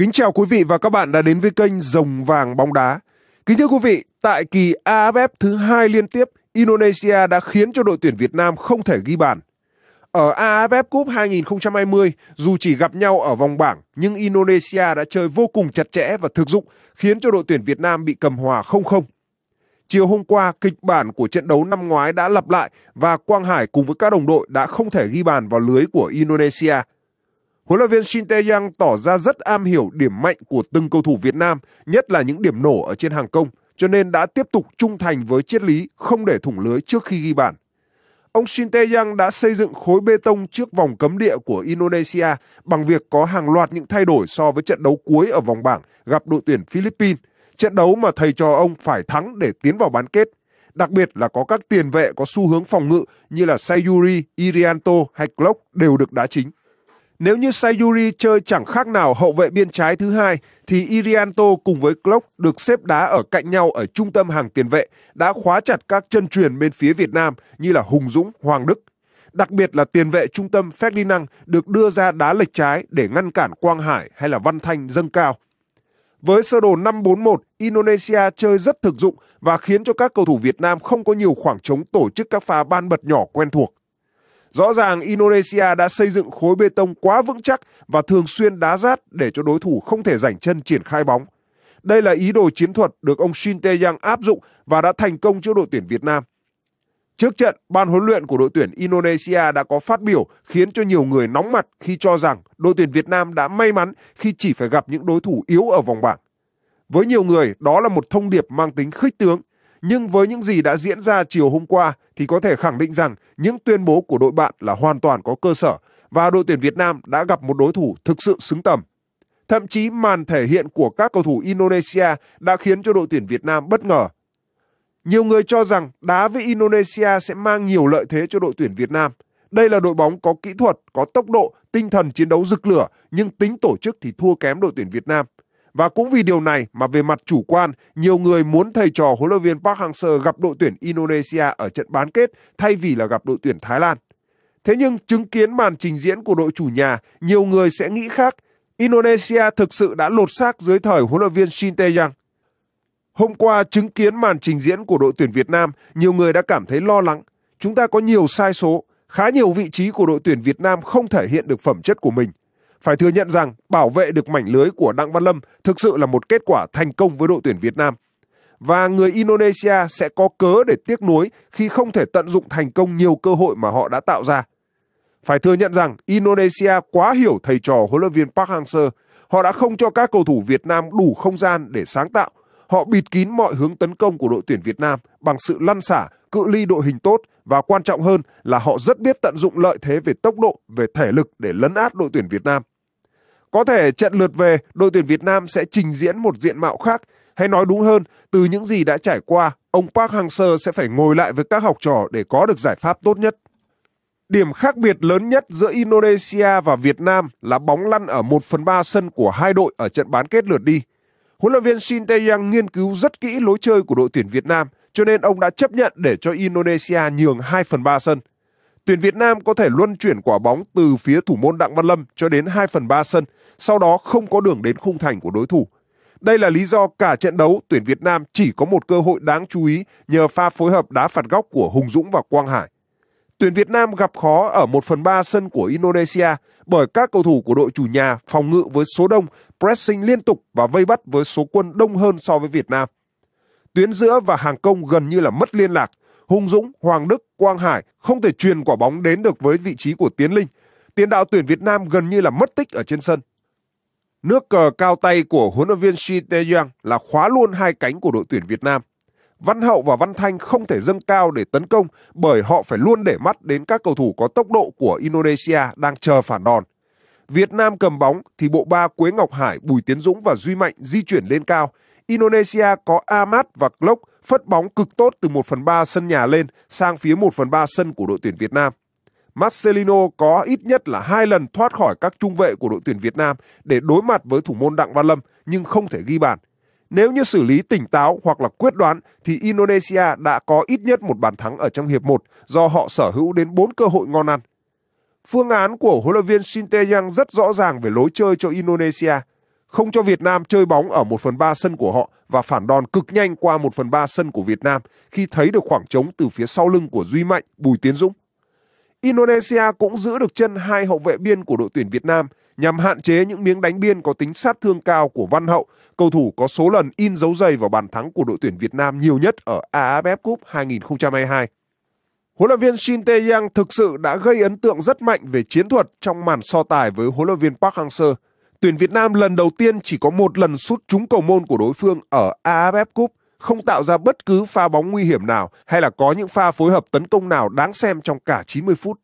Kính chào quý vị và các bạn đã đến với kênh Rồng Vàng Bóng Đá. Kính thưa quý vị, tại kỳ AFF thứ hai liên tiếp, Indonesia đã khiến cho đội tuyển Việt Nam không thể ghi bàn. Ở AFF Cup 2020, dù chỉ gặp nhau ở vòng bảng, nhưng Indonesia đã chơi vô cùng chặt chẽ và thực dụng, khiến cho đội tuyển Việt Nam bị cầm hòa 0-0. Chiều hôm qua, kịch bản của trận đấu năm ngoái đã lặp lại và Quang Hải cùng với các đồng đội đã không thể ghi bàn vào lưới của Indonesia – Huấn luyện viên Shin Tae-yang tỏ ra rất am hiểu điểm mạnh của từng cầu thủ Việt Nam, nhất là những điểm nổ ở trên hàng công, cho nên đã tiếp tục trung thành với triết lý không để thủng lưới trước khi ghi bàn. Ông Shin Tae-yang đã xây dựng khối bê tông trước vòng cấm địa của Indonesia bằng việc có hàng loạt những thay đổi so với trận đấu cuối ở vòng bảng gặp đội tuyển Philippines, trận đấu mà thầy trò ông phải thắng để tiến vào bán kết. Đặc biệt là có các tiền vệ có xu hướng phòng ngự như là Sayuri, Irianto hay Clock đều được đá chính. Nếu như Sayuri chơi chẳng khác nào hậu vệ biên trái thứ hai thì Irianto cùng với Klopp được xếp đá ở cạnh nhau ở trung tâm hàng tiền vệ đã khóa chặt các chân truyền bên phía Việt Nam như là Hùng Dũng, Hoàng Đức. Đặc biệt là tiền vệ trung tâm Ferdinand được đưa ra đá lệch trái để ngăn cản Quang Hải hay là Văn Thanh dâng cao. Với sơ đồ 5-4-1, Indonesia chơi rất thực dụng và khiến cho các cầu thủ Việt Nam không có nhiều khoảng trống tổ chức các pha ban bật nhỏ quen thuộc. Rõ ràng Indonesia đã xây dựng khối bê tông quá vững chắc và thường xuyên đá rát để cho đối thủ không thể rảnh chân triển khai bóng. Đây là ý đồ chiến thuật được ông Shin Tae-yang áp dụng và đã thành công trước đội tuyển Việt Nam. Trước trận, ban huấn luyện của đội tuyển Indonesia đã có phát biểu khiến cho nhiều người nóng mặt khi cho rằng đội tuyển Việt Nam đã may mắn khi chỉ phải gặp những đối thủ yếu ở vòng bảng. Với nhiều người, đó là một thông điệp mang tính khích tướng nhưng với những gì đã diễn ra chiều hôm qua thì có thể khẳng định rằng những tuyên bố của đội bạn là hoàn toàn có cơ sở và đội tuyển Việt Nam đã gặp một đối thủ thực sự xứng tầm. Thậm chí màn thể hiện của các cầu thủ Indonesia đã khiến cho đội tuyển Việt Nam bất ngờ. Nhiều người cho rằng đá với Indonesia sẽ mang nhiều lợi thế cho đội tuyển Việt Nam. Đây là đội bóng có kỹ thuật, có tốc độ, tinh thần chiến đấu rực lửa nhưng tính tổ chức thì thua kém đội tuyển Việt Nam. Và cũng vì điều này mà về mặt chủ quan, nhiều người muốn thầy trò huấn luyện viên Park Hang-seo gặp đội tuyển Indonesia ở trận bán kết thay vì là gặp đội tuyển Thái Lan. Thế nhưng chứng kiến màn trình diễn của đội chủ nhà, nhiều người sẽ nghĩ khác. Indonesia thực sự đã lột xác dưới thời huấn luyện viên Shin Tae-yang. Hôm qua chứng kiến màn trình diễn của đội tuyển Việt Nam, nhiều người đã cảm thấy lo lắng. Chúng ta có nhiều sai số, khá nhiều vị trí của đội tuyển Việt Nam không thể hiện được phẩm chất của mình. Phải thừa nhận rằng bảo vệ được mảnh lưới của Đặng Văn Lâm thực sự là một kết quả thành công với đội tuyển Việt Nam. Và người Indonesia sẽ có cớ để tiếc nuối khi không thể tận dụng thành công nhiều cơ hội mà họ đã tạo ra. Phải thừa nhận rằng Indonesia quá hiểu thầy trò huấn luyện viên Park Hang-seo. Họ đã không cho các cầu thủ Việt Nam đủ không gian để sáng tạo. Họ bịt kín mọi hướng tấn công của đội tuyển Việt Nam bằng sự lăn xả, cự ly đội hình tốt và quan trọng hơn là họ rất biết tận dụng lợi thế về tốc độ, về thể lực để lấn át đội tuyển Việt Nam. Có thể trận lượt về, đội tuyển Việt Nam sẽ trình diễn một diện mạo khác, hay nói đúng hơn, từ những gì đã trải qua, ông Park Hang-seo sẽ phải ngồi lại với các học trò để có được giải pháp tốt nhất. Điểm khác biệt lớn nhất giữa Indonesia và Việt Nam là bóng lăn ở 1 phần 3 sân của hai đội ở trận bán kết lượt đi. Huấn luyện viên Shin Tae-yang nghiên cứu rất kỹ lối chơi của đội tuyển Việt Nam, cho nên ông đã chấp nhận để cho Indonesia nhường 2 phần 3 sân tuyển Việt Nam có thể luân chuyển quả bóng từ phía thủ môn Đặng Văn Lâm cho đến 2 phần 3 sân, sau đó không có đường đến khung thành của đối thủ. Đây là lý do cả trận đấu tuyển Việt Nam chỉ có một cơ hội đáng chú ý nhờ pha phối hợp đá phạt góc của Hùng Dũng và Quang Hải. Tuyển Việt Nam gặp khó ở 1 phần 3 sân của Indonesia bởi các cầu thủ của đội chủ nhà phòng ngự với số đông, pressing liên tục và vây bắt với số quân đông hơn so với Việt Nam. Tuyến giữa và hàng công gần như là mất liên lạc Hùng Dũng, Hoàng Đức, Quang Hải không thể truyền quả bóng đến được với vị trí của Tiến Linh. Tiền đạo tuyển Việt Nam gần như là mất tích ở trên sân. Nước cờ cao tay của huấn luyện viên Shi Tae-yang là khóa luôn hai cánh của đội tuyển Việt Nam. Văn Hậu và Văn Thanh không thể dâng cao để tấn công bởi họ phải luôn để mắt đến các cầu thủ có tốc độ của Indonesia đang chờ phản đòn. Việt Nam cầm bóng thì bộ ba Quế Ngọc Hải, Bùi Tiến Dũng và Duy Mạnh di chuyển lên cao Indonesia có Ahmad và Glock phất bóng cực tốt từ 1 phần 3 sân nhà lên sang phía 1 phần 3 sân của đội tuyển Việt Nam. Marcelino có ít nhất là hai lần thoát khỏi các trung vệ của đội tuyển Việt Nam để đối mặt với thủ môn Đặng Văn Lâm nhưng không thể ghi bàn. Nếu như xử lý tỉnh táo hoặc là quyết đoán thì Indonesia đã có ít nhất một bàn thắng ở trong hiệp 1 do họ sở hữu đến 4 cơ hội ngon ăn. Phương án của huấn luyện viên Sinteyang rất rõ ràng về lối chơi cho Indonesia – không cho Việt Nam chơi bóng ở 1 phần 3 sân của họ và phản đòn cực nhanh qua 1 phần 3 sân của Việt Nam khi thấy được khoảng trống từ phía sau lưng của Duy Mạnh, Bùi Tiến Dũng. Indonesia cũng giữ được chân hai hậu vệ biên của đội tuyển Việt Nam nhằm hạn chế những miếng đánh biên có tính sát thương cao của Văn Hậu, cầu thủ có số lần in dấu giày vào bàn thắng của đội tuyển Việt Nam nhiều nhất ở AFF Cup 2022. Huấn luyện viên Shin Tae-yang thực sự đã gây ấn tượng rất mạnh về chiến thuật trong màn so tài với huấn luyện viên Park Hang-seo tuyển Việt Nam lần đầu tiên chỉ có một lần sút trúng cầu môn của đối phương ở AFF Cup, không tạo ra bất cứ pha bóng nguy hiểm nào hay là có những pha phối hợp tấn công nào đáng xem trong cả 90 phút.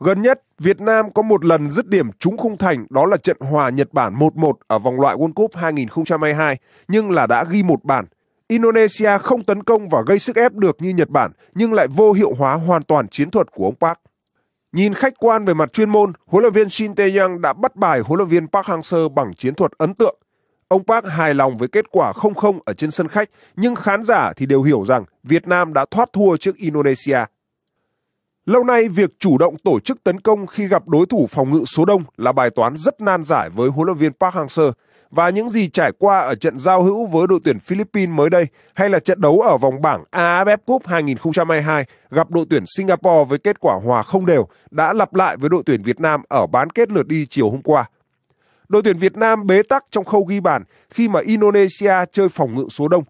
Gần nhất, Việt Nam có một lần dứt điểm trúng khung thành đó là trận hòa Nhật Bản 1-1 ở vòng loại World Cup 2022, nhưng là đã ghi một bàn. Indonesia không tấn công và gây sức ép được như Nhật Bản, nhưng lại vô hiệu hóa hoàn toàn chiến thuật của ông Park. Nhìn khách quan về mặt chuyên môn, huấn luyện viên Shin Tae-yang đã bắt bài huấn luyện viên Park Hang-seo bằng chiến thuật ấn tượng. Ông Park hài lòng với kết quả 0-0 ở trên sân khách, nhưng khán giả thì đều hiểu rằng Việt Nam đã thoát thua trước Indonesia Lâu nay, việc chủ động tổ chức tấn công khi gặp đối thủ phòng ngự số đông là bài toán rất nan giải với huấn luyện viên Park Hang-seo và những gì trải qua ở trận giao hữu với đội tuyển Philippines mới đây hay là trận đấu ở vòng bảng AFF Cup 2022 gặp đội tuyển Singapore với kết quả hòa không đều đã lặp lại với đội tuyển Việt Nam ở bán kết lượt đi chiều hôm qua. Đội tuyển Việt Nam bế tắc trong khâu ghi bàn khi mà Indonesia chơi phòng ngự số đông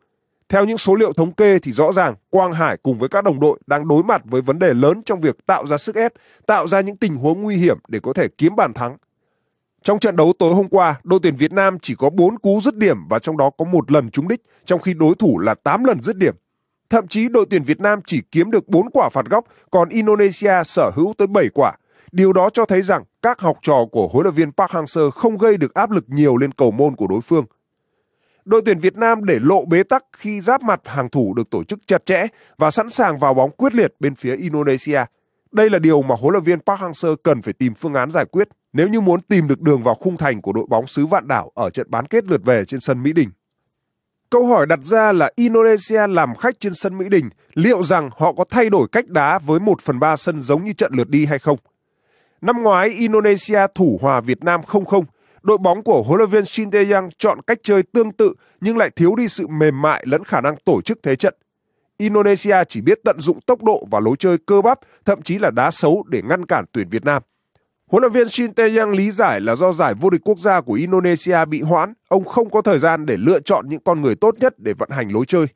theo những số liệu thống kê thì rõ ràng Quang Hải cùng với các đồng đội đang đối mặt với vấn đề lớn trong việc tạo ra sức ép, tạo ra những tình huống nguy hiểm để có thể kiếm bàn thắng. Trong trận đấu tối hôm qua, đội tuyển Việt Nam chỉ có 4 cú dứt điểm và trong đó có một lần trúng đích, trong khi đối thủ là 8 lần dứt điểm. Thậm chí đội tuyển Việt Nam chỉ kiếm được 4 quả phạt góc, còn Indonesia sở hữu tới 7 quả. Điều đó cho thấy rằng các học trò của huấn luyện viên Park Hang-seo không gây được áp lực nhiều lên cầu môn của đối phương đội tuyển Việt Nam để lộ bế tắc khi giáp mặt hàng thủ được tổ chức chặt chẽ và sẵn sàng vào bóng quyết liệt bên phía Indonesia. Đây là điều mà huấn luyện viên Park Hang-seo cần phải tìm phương án giải quyết nếu như muốn tìm được đường vào khung thành của đội bóng xứ Vạn Đảo ở trận bán kết lượt về trên sân Mỹ Đình. Câu hỏi đặt ra là Indonesia làm khách trên sân Mỹ Đình, liệu rằng họ có thay đổi cách đá với 1 phần 3 sân giống như trận lượt đi hay không? Năm ngoái, Indonesia thủ hòa Việt Nam 0-0 đội bóng của huấn luyện viên Shin Tae-yang chọn cách chơi tương tự nhưng lại thiếu đi sự mềm mại lẫn khả năng tổ chức thế trận. Indonesia chỉ biết tận dụng tốc độ và lối chơi cơ bắp, thậm chí là đá xấu để ngăn cản tuyển Việt Nam. Huấn luyện viên Shin Tae-yang lý giải là do giải vô địch quốc gia của Indonesia bị hoãn, ông không có thời gian để lựa chọn những con người tốt nhất để vận hành lối chơi.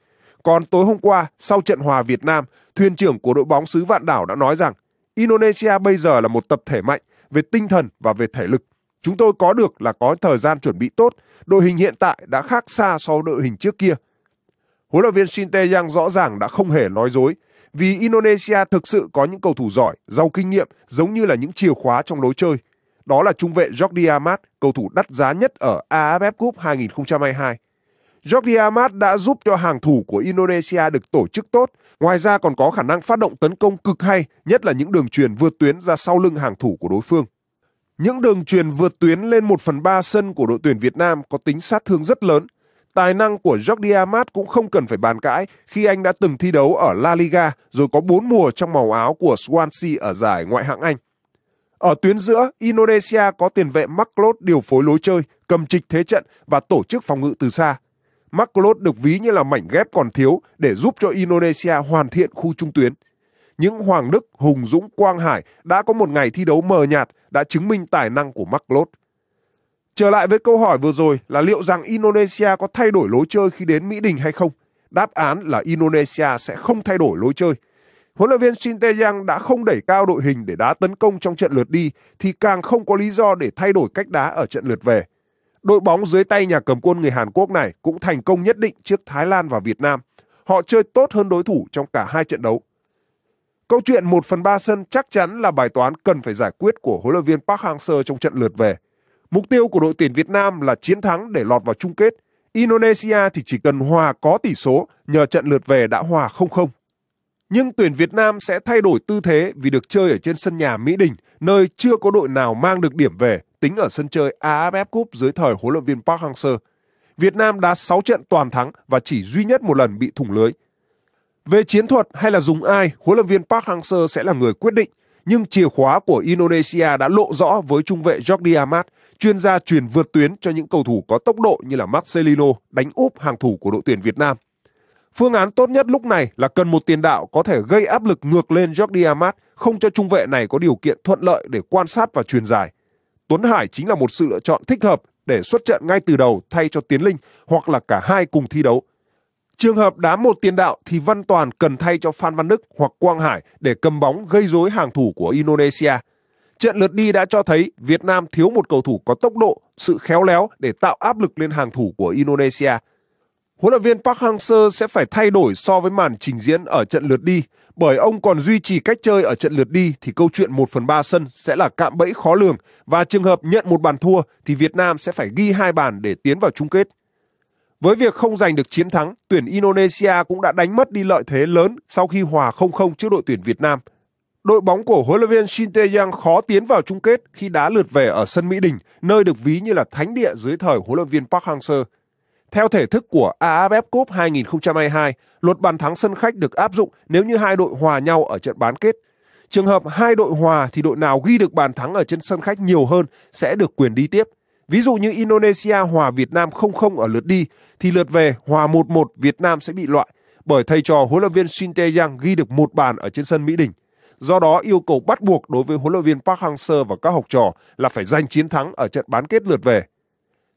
Còn tối hôm qua, sau trận hòa Việt Nam, thuyền trưởng của đội bóng xứ Vạn Đảo đã nói rằng Indonesia bây giờ là một tập thể mạnh về tinh thần và về thể lực. Chúng tôi có được là có thời gian chuẩn bị tốt, đội hình hiện tại đã khác xa so với đội hình trước kia. Huấn luyện viên Shin Tae-yang rõ ràng đã không hề nói dối, vì Indonesia thực sự có những cầu thủ giỏi, giàu kinh nghiệm giống như là những chìa khóa trong lối chơi. Đó là trung vệ Jordi Amat, cầu thủ đắt giá nhất ở AFF Cup 2022. Jordi Amat đã giúp cho hàng thủ của Indonesia được tổ chức tốt, ngoài ra còn có khả năng phát động tấn công cực hay, nhất là những đường truyền vượt tuyến ra sau lưng hàng thủ của đối phương. Những đường truyền vượt tuyến lên 1 phần 3 sân của đội tuyển Việt Nam có tính sát thương rất lớn. Tài năng của Jordi Amat cũng không cần phải bàn cãi khi anh đã từng thi đấu ở La Liga rồi có 4 mùa trong màu áo của Swansea ở giải ngoại hạng Anh. Ở tuyến giữa, Indonesia có tiền vệ Mark điều phối lối chơi, cầm trịch thế trận và tổ chức phòng ngự từ xa. Mark được ví như là mảnh ghép còn thiếu để giúp cho Indonesia hoàn thiện khu trung tuyến – những Hoàng Đức, Hùng Dũng, Quang Hải đã có một ngày thi đấu mờ nhạt đã chứng minh tài năng của Mắc Lốt. Trở lại với câu hỏi vừa rồi là liệu rằng Indonesia có thay đổi lối chơi khi đến Mỹ Đình hay không? Đáp án là Indonesia sẽ không thay đổi lối chơi. Huấn luyện viên Shin Tae-yang đã không đẩy cao đội hình để đá tấn công trong trận lượt đi thì càng không có lý do để thay đổi cách đá ở trận lượt về. Đội bóng dưới tay nhà cầm quân người Hàn Quốc này cũng thành công nhất định trước Thái Lan và Việt Nam. Họ chơi tốt hơn đối thủ trong cả hai trận đấu Câu chuyện 1 phần 3 sân chắc chắn là bài toán cần phải giải quyết của huấn luyện viên Park Hang-seo trong trận lượt về. Mục tiêu của đội tuyển Việt Nam là chiến thắng để lọt vào chung kết. Indonesia thì chỉ cần hòa có tỷ số nhờ trận lượt về đã hòa 0-0. Nhưng tuyển Việt Nam sẽ thay đổi tư thế vì được chơi ở trên sân nhà Mỹ Đình, nơi chưa có đội nào mang được điểm về tính ở sân chơi AFF Cup dưới thời huấn luyện viên Park Hang-seo. Việt Nam đã 6 trận toàn thắng và chỉ duy nhất một lần bị thủng lưới, về chiến thuật hay là dùng ai, huấn luyện viên Park Hang-seo sẽ là người quyết định, nhưng chìa khóa của Indonesia đã lộ rõ với trung vệ Jordi Amat, chuyên gia truyền vượt tuyến cho những cầu thủ có tốc độ như là Marcelino đánh úp hàng thủ của đội tuyển Việt Nam. Phương án tốt nhất lúc này là cần một tiền đạo có thể gây áp lực ngược lên Jordi Amat, không cho trung vệ này có điều kiện thuận lợi để quan sát và truyền dài. Tuấn Hải chính là một sự lựa chọn thích hợp để xuất trận ngay từ đầu thay cho Tiến Linh hoặc là cả hai cùng thi đấu Trường hợp đá một tiền đạo thì Văn Toàn cần thay cho Phan Văn Đức hoặc Quang Hải để cầm bóng gây rối hàng thủ của Indonesia. Trận lượt đi đã cho thấy Việt Nam thiếu một cầu thủ có tốc độ, sự khéo léo để tạo áp lực lên hàng thủ của Indonesia. Huấn luyện viên Park Hang-seo sẽ phải thay đổi so với màn trình diễn ở trận lượt đi, bởi ông còn duy trì cách chơi ở trận lượt đi thì câu chuyện 1 phần 3 sân sẽ là cạm bẫy khó lường và trường hợp nhận một bàn thua thì Việt Nam sẽ phải ghi hai bàn để tiến vào chung kết. Với việc không giành được chiến thắng, tuyển Indonesia cũng đã đánh mất đi lợi thế lớn sau khi hòa 0-0 trước đội tuyển Việt Nam. Đội bóng của huấn luyện viên Shin Tae-yang khó tiến vào chung kết khi đá lượt về ở sân Mỹ Đình, nơi được ví như là thánh địa dưới thời huấn luyện viên Park Hang-seo. Theo thể thức của AFF Cup 2022, luật bàn thắng sân khách được áp dụng nếu như hai đội hòa nhau ở trận bán kết. Trường hợp hai đội hòa thì đội nào ghi được bàn thắng ở trên sân khách nhiều hơn sẽ được quyền đi tiếp. Ví dụ như Indonesia hòa Việt Nam 0-0 ở lượt đi, thì lượt về hòa 1-1 Việt Nam sẽ bị loại bởi thầy trò huấn luyện viên Shin Tae-yang ghi được một bàn ở trên sân Mỹ Đình. Do đó yêu cầu bắt buộc đối với huấn luyện viên Park Hang-seo và các học trò là phải giành chiến thắng ở trận bán kết lượt về.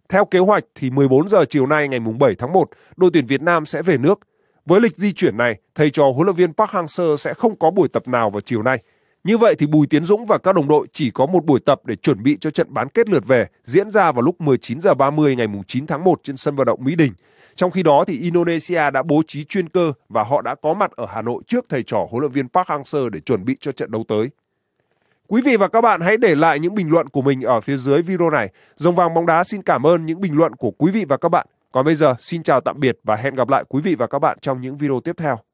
Theo kế hoạch thì 14 giờ chiều nay ngày 7 tháng 1, đội tuyển Việt Nam sẽ về nước. Với lịch di chuyển này, thầy trò huấn luyện viên Park Hang-seo sẽ không có buổi tập nào vào chiều nay. Như vậy thì Bùi Tiến Dũng và các đồng đội chỉ có một buổi tập để chuẩn bị cho trận bán kết lượt về diễn ra vào lúc 19 h 30 ngày 9 tháng 1 trên sân vận động Mỹ Đình. Trong khi đó thì Indonesia đã bố trí chuyên cơ và họ đã có mặt ở Hà Nội trước thầy trò huấn luyện viên Park Hang-seo để chuẩn bị cho trận đấu tới. Quý vị và các bạn hãy để lại những bình luận của mình ở phía dưới video này. Dòng vàng bóng đá xin cảm ơn những bình luận của quý vị và các bạn. Còn bây giờ, xin chào tạm biệt và hẹn gặp lại quý vị và các bạn trong những video tiếp theo.